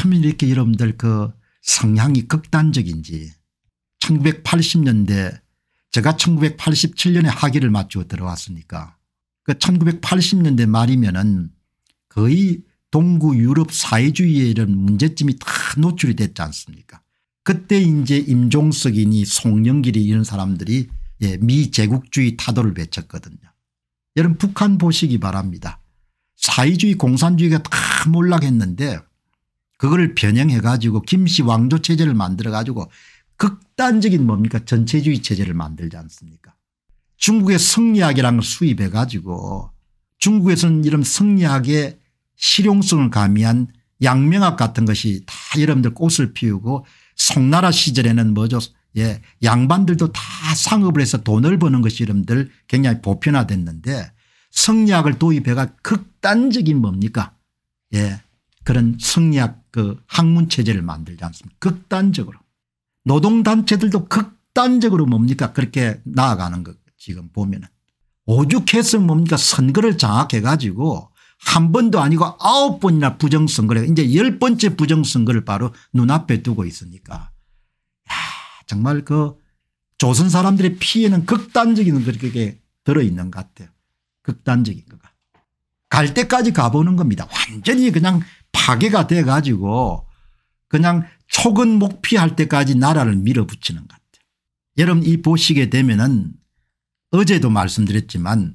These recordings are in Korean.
참 이렇게 여러분들 그 성향이 극단적인지 1980년대 제가 1987년에 학위를 마치고 들어왔으니까 그 1980년대 말이면은 거의 동구 유럽 사회주의의 이런 문제점이 다 노출이 됐지 않습니까 그때 이제 임종석이니 송영길이 이런 사람들이 예, 미제국주의 타도를 외쳤거든요. 여러분 북한 보시기 바랍니다. 사회주의 공산주의가 다 몰락했는데 그걸 변형해 가지고 김씨 왕조 체제를 만들어 가지고 극단적인 뭡니까 전체주의 체제를 만들지 않습니까 중국의 성리학이라는 걸 수입해 가지고 중국에서는 이런 성리학의 실용성을 가미한 양명학 같은 것이 다 여러분들 꽃을 피우고 송나라 시절에는 뭐죠 예 양반들도 다 상업을 해서 돈을 버는 것이 여러분들 굉장히 보편화됐는데 성리학을 도입해가 극단적인 뭡니까 예 그런 성리학 그 학문 체제를 만들지 않습니까 극단적으로 노동단체들도 극단적으로 뭡니까 그렇게 나아가는 거 지금 보면은 오죽했으 뭡니까 선거를 장악해 가지고 한 번도 아니고 아홉 번이나 부정선거를 이제 열 번째 부정선거를 바로 눈앞에 두고 있으니까 야 정말 그 조선 사람들의 피해는 극단적인 그렇게 들어있는 것 같아요. 극단적인 거가. 갈 때까지 가보는 겁니다. 완전히 그냥 파괴가 돼 가지고 그냥 촉은 목피할 때까지 나라를 밀어붙이는 것 같아요. 여러분 이 보시게 되면은 어제도 말씀드렸지만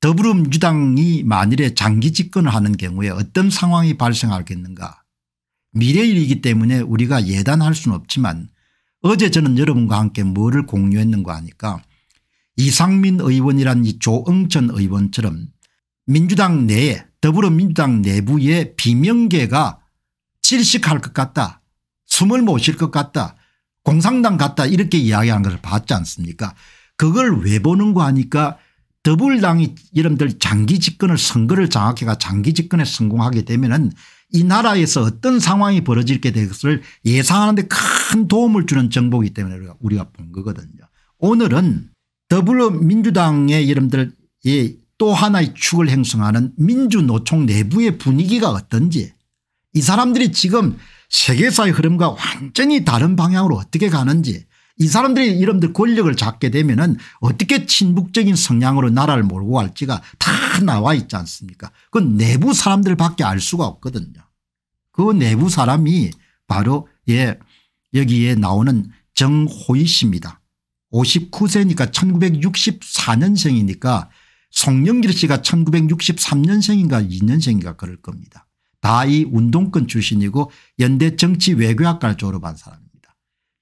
더불어민주당이 만일에 장기 집권을 하는 경우에 어떤 상황이 발생하겠는가 미래일이기 때문에 우리가 예단할 수는 없지만 어제 저는 여러분과 함께 뭐를 공유했는가 하니까 이상민 의원이란 이 조응천 의원처럼 민주당 내에 더불어민주당 내부의 비명계가 질식할 것 같다 숨을 못 쉴 것 같다 공산당 같다 이렇게 이야기하는 것을 봤지 않습니까 그걸 왜 보는 거 하니까 더불당이 여러분들 장기 집권을 선거를 장악해가 장기 집권에 성공하게 되면은 이 나라에서 어떤 상황이 벌어질게 될 것을 예상하는데 큰 도움을 주는 정보이기 때문에 우리가 본 거거든요. 오늘은 더불어민주당의 여러분들 또 하나의 축을 형성하는 민주노총 내부의 분위기가 어떤지 이 사람들이 지금 세계사의 흐름과 완전히 다른 방향으로 어떻게 가는지 이 사람들이 이름들 권력을 잡게 되면 은 어떻게 친북적인 성향으로 나라를 몰고 갈지가 다 나와 있지 않습니까 그건 내부 사람들밖에 알 수가 없거든요. 그 내부 사람이 바로 예 여기에 나오는 정호이 씨입니다. 59세니까 1964년생이니까 송영길 씨가 1963년생인가 2년생인가 그럴 겁니다. 다 이 운동권 출신이고 연대 정치외교학과를 졸업한 사람입니다.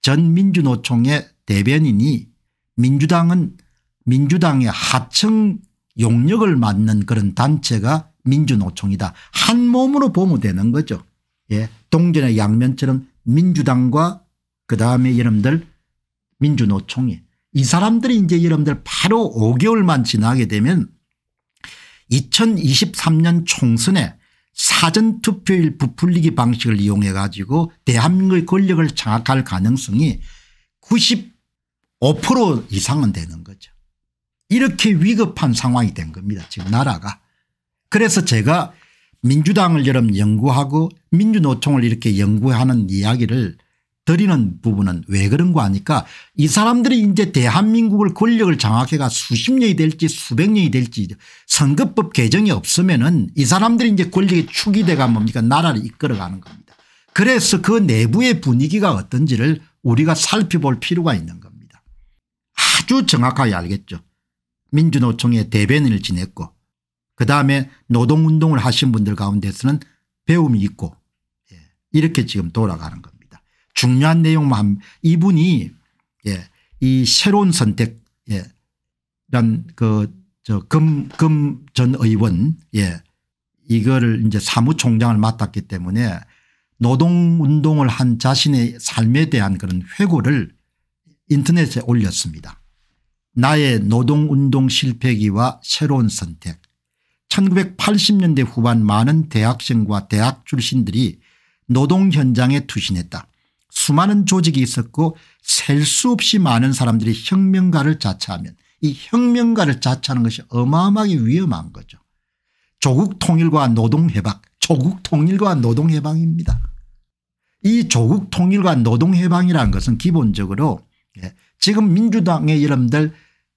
전 민주노총의 대변인이 민주당은 민주당의 하청 용역을 맡는 그런 단체가 민주노총이다. 한 몸으로 보면 되는 거죠. 예. 동전의 양면처럼 민주당과 그다음에 여러분들 민주노총이 이 사람들이 이제 여러분들 바로 5개월만 지나게 되면 2023년 총선에 사전투표일 부풀리기 방식을 이용해 가지고 대한민국의 권력을 장악할 가능성이 95% 이상은 되는 거죠. 이렇게 위급한 상황이 된 겁니다. 지금 나라가. 그래서 제가 민주당을 여러분 연구하고 민주노총을 이렇게 연구하는 이야기를 드리는 부분은 왜 그런가 하니까 이 사람들이 이제 대한민국을 권력을 장악해가 수십 년이 될지 수백 년이 될지 선거법 개정이 없으면은 이 사람들이 이제 권력의 축이 돼가 뭡니까 나라를 이끌어가는 겁니다. 그래서 그 내부의 분위기가 어떤지를 우리가 살펴볼 필요가 있는 겁니다. 아주 정확하게 알겠죠. 민주노총의 대변인을 지냈고 그다음에 노동운동을 하신 분들 가운데서는 배움이 있고 예, 이렇게 지금 돌아가는 겁니다. 중요한 내용만 이분이 예, 이 새로운 선택 예, 이런 그저금금 전 의원 예, 이거를 이제 사무총장을 맡았기 때문에 노동운동을 한 자신의 삶에 대한 그런 회고를 인터넷에 올렸습니다. 나의 노동운동 실패기와 새로운 선택 1980년대 후반 많은 대학생과 대학 출신들이 노동 현장에 투신했다. 수많은 조직이 있었고 셀 수 없이 많은 사람들이 혁명가를 자처하면 이 혁명가를 자처하는 것이 어마어마하게 위험한 거죠. 조국 통일과 노동해방 조국 통일과 노동해방입니다. 이 조국 통일과 노동해방이라는 것은 기본적으로 예, 지금 민주당의 여러분들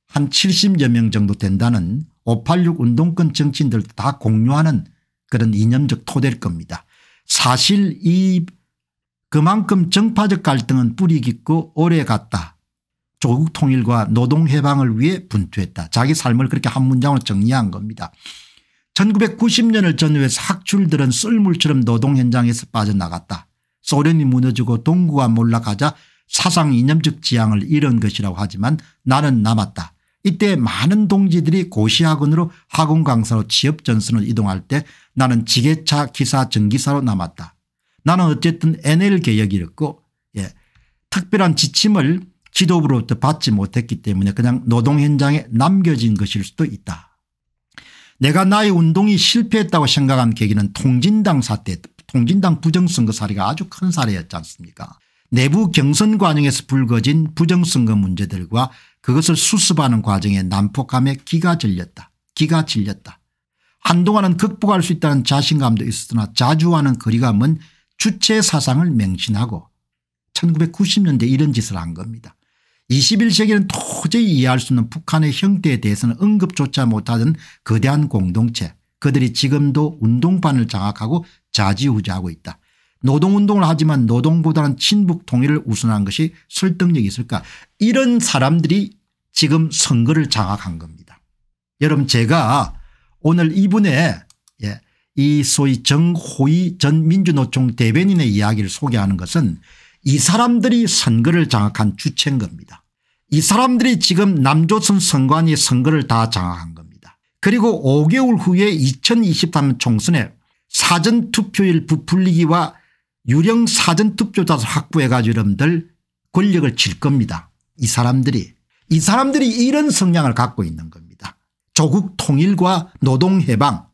한 70여 명 정도 된다는 586 운동권 정치인들 다 공유하는 그런 이념적 토대일 겁니다. 사실 이 그만큼 정파적 갈등은 뿌리 깊고 오래 갔다. 조국 통일과 노동해방을 위해 분투했다. 자기 삶을 그렇게 한 문장으로 정리한 겁니다. 1990년을 전후해서 출들은쓸물처럼 노동 현장에서 빠져나갔다. 소련이 무너지고 동구가 몰락하자 사상 이념적 지향을 잃은 것이라고 하지만 나는 남았다. 이때 많은 동지들이 고시학원으로 학원 강사로 취업 전선을 이동할 때 나는 지게차 기사 전기사로 남았다. 나는 어쨌든 NL 개혁이었고 예. 특별한 지침을 지도부로부터 받지 못했기 때문에 그냥 노동 현장에 남겨진 것일 수도 있다. 내가 나의 운동이 실패했다고 생각한 계기는 통진당 사태 통진당 부정선거 사례가 아주 큰 사례였지 않습니까 내부 경선 과정에서 불거진 부정선거 문제들과 그것을 수습하는 과정에 난폭함에 기가 질렸다. 기가 질렸다. 한동안은 극복할 수 있다는 자신감도 있었으나 자주와는 거리감은 주체 사상을 맹신하고 1990년대 이런 짓을 한 겁니다. 21세기는 도저히 이해할 수 없는 북한의 형태에 대해서는 언급조차 못하던 거대한 공동체 그들이 지금도 운동판을 장악하고 자지우지하고 있다. 노동운동을 하지만 노동보다는 친북 통일을 우선한 것이 설득력이 있을까 이런 사람들이 지금 선거를 장악한 겁니다. 여러분 제가 오늘 이분의 이 소위 정호희 전 민주노총 대변인의 이야기를 소개하는 것은 이 사람들이 선거를 장악한 주체인 겁니다. 이 사람들이 지금 남조선 선관위 선거를 다 장악한 겁니다. 그리고 5개월 후에 2023년 총선에 사전투표일 부풀리기와 유령 사전투표자 확보해가지고 여러분들 권력을 칠 겁니다. 이 사람들이. 이 사람들이 이런 성향을 갖고 있는 겁니다. 조국 통일과 노동해방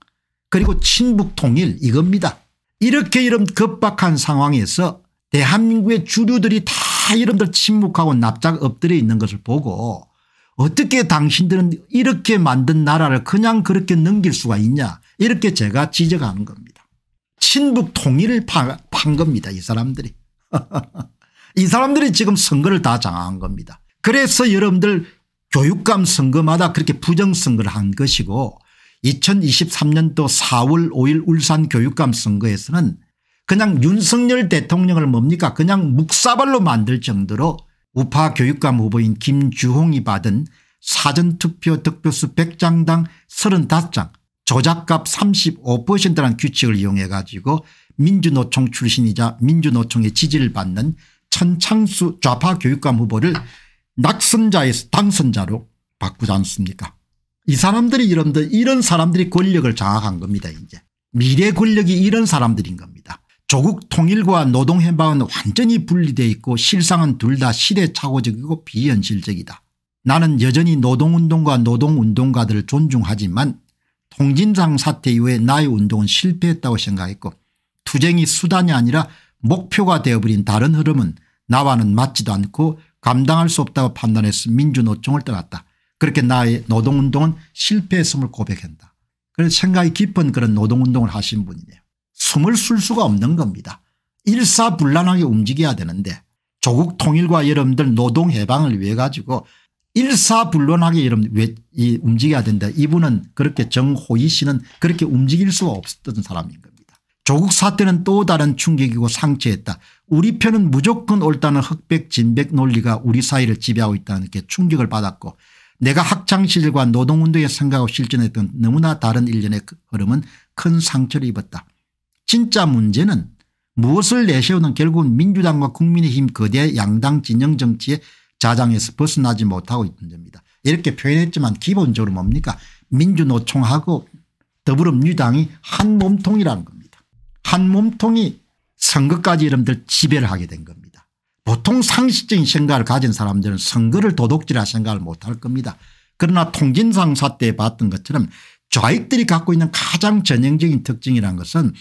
그리고 친북통일 이겁니다. 이렇게 이런 급박한 상황에서 대한민국의 주류들이 다 이름들 침묵하고 납작 엎드려 있는 것을 보고 어떻게 당신들은 이렇게 만든 나라를 그냥 그렇게 넘길 수가 있냐 이렇게 제가 지적하는 겁니다. 친북 통일을 판 겁니다 이 사람들이. 이 사람들이 지금 선거를 다 장악한 겁니다. 그래서 여러분들 교육감 선거마다 그렇게 부정선거를 한 것이고 2023년도 4월 5일 울산 교육감 선거에서는 그냥 윤석열 대통령을 뭡니까 그냥 묵사발로 만들 정도로 우파 교육감 후보인 김주홍이 받은 사전투표 득표수 100장당 35장 조작값 35%라는 규칙을 이용해 가지고 민주노총 출신이자 민주노총의 지지를 받는 천창수 좌파 교육감 후보를 낙선자에서 당선자로 바꾸지 않습니까 이 사람들이 이런데 이런 사람들이 권력을 장악한 겁니다. 이제 미래 권력이 이런 사람들인 겁니다. 조국 통일과 노동해방은 완전히 분리되어 있고 실상은 둘 다 시대착오적이고 비현실적이다. 나는 여전히 노동운동과 노동운동가들을 존중하지만 통진상 사태 이후에 나의 운동은 실패했다고 생각했고 투쟁이 수단이 아니라 목표가 되어버린 다른 흐름은 나와는 맞지도 않고 감당할 수 없다고 판단해서 민주노총을 떠났다. 그렇게 나의 노동운동은 실패했음을 고백한다. 그래서 생각이 깊은 그런 노동운동을 하신 분이네요. 숨을 쉴 수가 없는 겁니다. 일사불란하게 움직여야 되는데 조국 통일과 여러분들 노동해방을 위해 가지고 일사불란하게 여러분 이, 움직여야 된다. 이분은 그렇게 정호희 씨는 그렇게 움직일 수가 없었던 사람인 겁니다. 조국 사태는 또 다른 충격이고 상처였다. 우리 편은 무조건 옳다는 흑백 진백 논리가 우리 사회를 지배하고 있다는 게 충격을 받았고 내가 학창시절과 노동운동의 생각하고 실전했던 너무나 다른 일련의 그 흐름은 큰 상처를 입었다. 진짜 문제는 무엇을 내세우는 결국은 민주당과 국민의힘 거대 양당 진영 정치의 자장에서 벗어나지 못하고 있는 점입니다. 이렇게 표현했지만 기본적으로 뭡니까 민주노총하고 더불어민주당이 한 몸통이라는 겁니다. 한 몸통이 선거까지 이름들 지배를 하게 된 겁니다. 보통 상식적인 생각을 가진 사람들은 선거를 도둑질할 생각을 못할 겁니다. 그러나 통진상 사때 봤던 것처럼 좌익들이 갖고 있는 가장 전형적인 특징이란 것은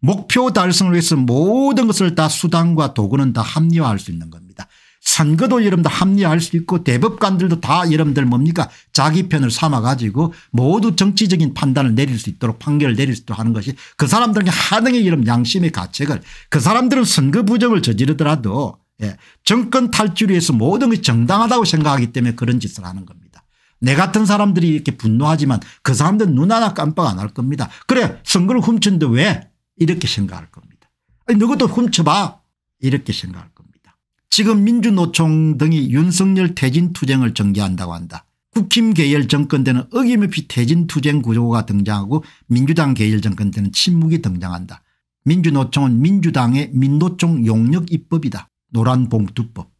목표 달성을 위해서 모든 것을 다 수단과 도구는 다 합리화할 수 있는 겁니다. 선거도 여러분들 합리화할 수 있고 대법관들도 다 여러분들 뭡니까 자기 편을 삼아 가지고 모두 정치적인 판단을 내릴 수 있도록 판결을 내릴 수 있도록 하는 것이 그 사람들은 하등의 이런 양심의 가책을 그 사람들은 선거 부정을 저지르더라도 예. 정권 탈출 위해서 모든 것이 정당하다고 생각하기 때문에 그런 짓을 하는 겁니다. 내 같은 사람들이 이렇게 분노하지만 그 사람들 눈 하나 깜빡 안 할 겁니다. 그래 선거를 훔친데 왜 이렇게 생각할 겁니다. 아니 누구도 훔쳐봐 이렇게 생각할 겁니다. 지금 민주노총 등이 윤석열 퇴진투쟁을 전개한다고 한다. 국힘 계열 정권 때는 어김없이 퇴진투쟁 구조가 등장하고 민주당 계열 정권 때는 침묵이 등장한다. 민주노총은 민주당의 민노총 용역 입법이다. 노란봉투법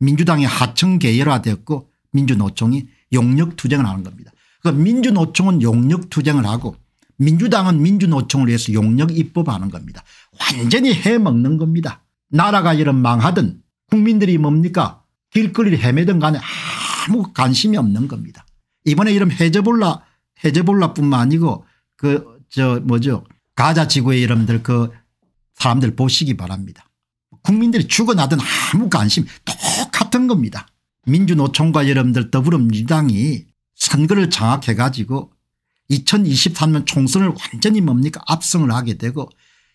민주당이 하청 계열화되었고 민주노총이 용역투쟁을 하는 겁니다. 그러니까 민주노총은 용역투쟁을 하고 민주당은 민주노총을 위해서 용역 입법하는 겁니다. 완전히 해먹는 겁니다. 나라가 이런 망하든 국민들이 뭡니까 길거리를 헤매든 간에 아무 관심이 없는 겁니다. 이번에 이런 해저볼라 해저볼라뿐만 아니고 그 저 뭐죠 가자 지구의 이름들 그 사람들 보시기 바랍니다. 국민들이 죽어나든 아무 관심 똑같은 겁니다. 민주노총과 여러분들 더불어민주당이 선거를 장악해 가지고 2023년 총선을 완전히 뭡니까 압승을 하게 되고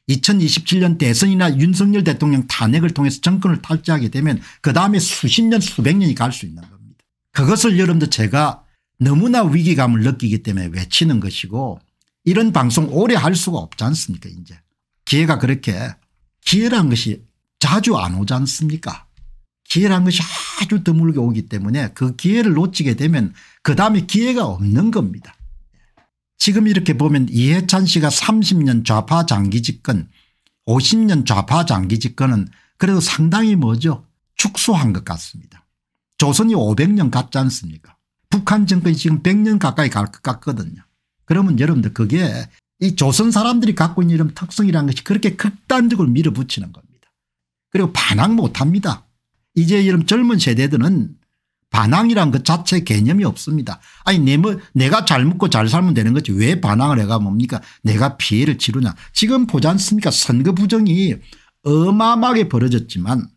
2027년 대선이나 윤석열 대통령 탄핵을 통해서 정권을 탈취하게 되면 그 다음에 수십 년 수백 년이 갈 수 있는 겁니다. 그것을 여러분들 제가 너무나 위기감을 느끼기 때문에 외치는 것이고 이런 방송 오래 할 수가 없지 않습니까 이제 기회가 그렇게 기회란 것이 자주 안 오지 않습니까 기회란 것이 아주 드물게 오기 때문에 그 기회를 놓치게 되면 그 다음에 기회가 없는 겁니다. 지금 이렇게 보면 이해찬 씨가 30년 좌파 장기 집권 50년 좌파 장기 집권은 그래도 상당히 뭐죠 축소한 것 같습니다. 조선이 500년 갔지 않습니까 북한 정권이 지금 100년 가까이 갈 것 같거든요. 그러면 여러분들 그게 이 조선 사람들이 갖고 있는 이런 특성이라는 것이 그렇게 극단적으로 밀어붙이는 겁니다. 그리고 반항 못합니다. 이제 이런 젊은 세대들은 반항이란 그 자체 개념이 없습니다. 아니 내, 뭐, 내가 잘 먹고 잘 살면 되는 거지 왜 반항을 해가 뭡니까 내가 피해를 치르냐 지금 보지 않습니까 선거 부정이 어마어마하게 벌어졌지만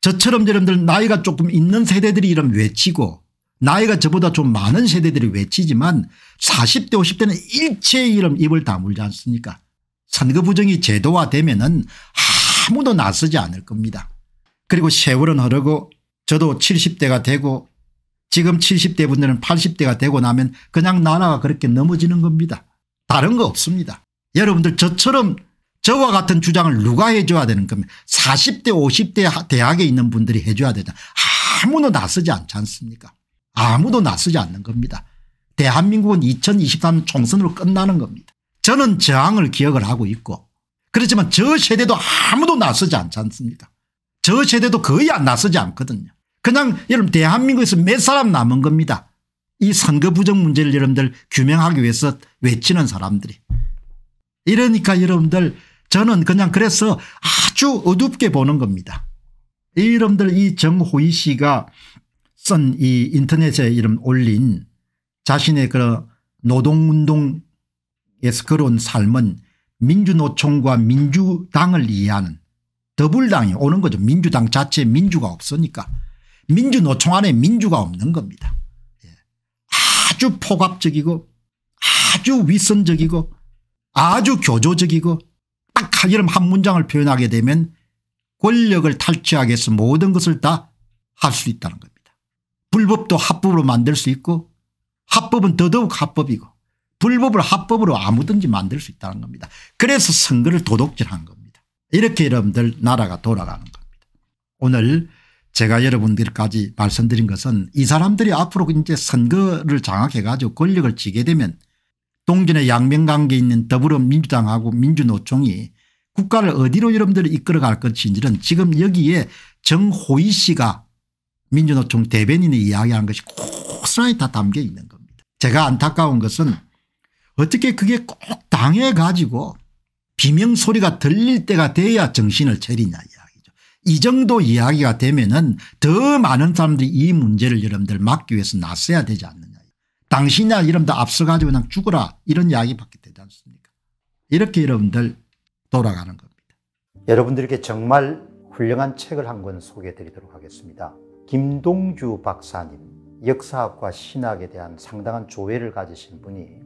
저처럼 저런들 나이가 조금 있는 세대들이 이런 외치고 나이가 저보다 좀 많은 세대들이 외치지만 40대 50대는 일체의 이런 입을 다물지 않습니까 선거 부정이 제도화되면 은 아무도 나서지 않을 겁니다. 그리고 세월은 흐르고 저도 70대가 되고 지금 70대 분들은 80대가 되고 나면 그냥 나라가 그렇게 넘어지는 겁니다. 다른 거 없습니다. 여러분들 저처럼 저와 같은 주장을 누가 해줘야 되는 겁니까 40대 50대 대학에 있는 분들이 해줘야 되다. 아무도 나서지 않지 않습니까 아무도 나서지 않는 겁니다. 대한민국은 2023 총선으로 끝나는 겁니다. 저는 저항을 기억을 하고 있고 그렇지만 저 세대도 아무도 나서지 않지 않습니까 저 세대도 거의 안 나서지 않거든요. 그냥 여러분 대한민국에서 몇 사람 남은 겁니다. 이 선거 부정 문제를 여러분들 규명하기 위해서 외치는 사람들이. 이러니까 여러분들 저는 그냥 그래서 아주 어둡게 보는 겁니다. 여러분들 이 정호희 씨가 쓴 이 인터넷에 이름 올린 자신의 그 노동운동에서 그런 삶은 민주노총과 민주당을 이해하는 더불당이 오는 거죠. 민주당 자체에 민주가 없으니까. 민주노총 안에 민주가 없는 겁니다. 예. 아주 포갑적이고 아주 윗선적이고 아주 교조적이고 딱 하기름 한 문장을 표현하게 되면 권력을 탈취하기 위해서 모든 것을 다 할 수 있다는 겁니다. 불법도 합법으로 만들 수 있고 합법은 더더욱 합법이고 불법을 합법으로 아무든지 만들 수 있다는 겁니다. 그래서 선거를 도덕질한 겁니다. 이렇게 여러분들 나라가 돌아가는 겁니다. 오늘 제가 여러분들까지 말씀드린 것은 이 사람들이 앞으로 이제 선거를 장악해 가지고 권력을 지게 되면 동전의 양면관계에 있는 더불어민주당하고 민주노총이 국가를 어디로 여러분들을 이끌어갈 것인지는 지금 여기에 정호희 씨가 민주노총 대변인이 이야기한 것이 고스란히 다 담겨 있는 겁니다. 제가 안타까운 것은 어떻게 그게 꼭 당해가지고 비명소리가 들릴 때가 돼야 정신을 차리냐 이야기죠. 이 정도 이야기가 되면 은더 많은 사람들이 이 문제를 여러분들 막기 위해서 나서야 되지 않느냐. 당신이야 여러분들 앞서가지고 그냥 죽어라 이런 이야기밖에 되지 않습니까. 이렇게 여러분들 돌아가는 겁니다. 여러분들께 정말 훌륭한 책을 한 권 소개해드리도록 하겠습니다. 김동주 박사님 역사학과 신학에 대한 상당한 조회를 가지신 분이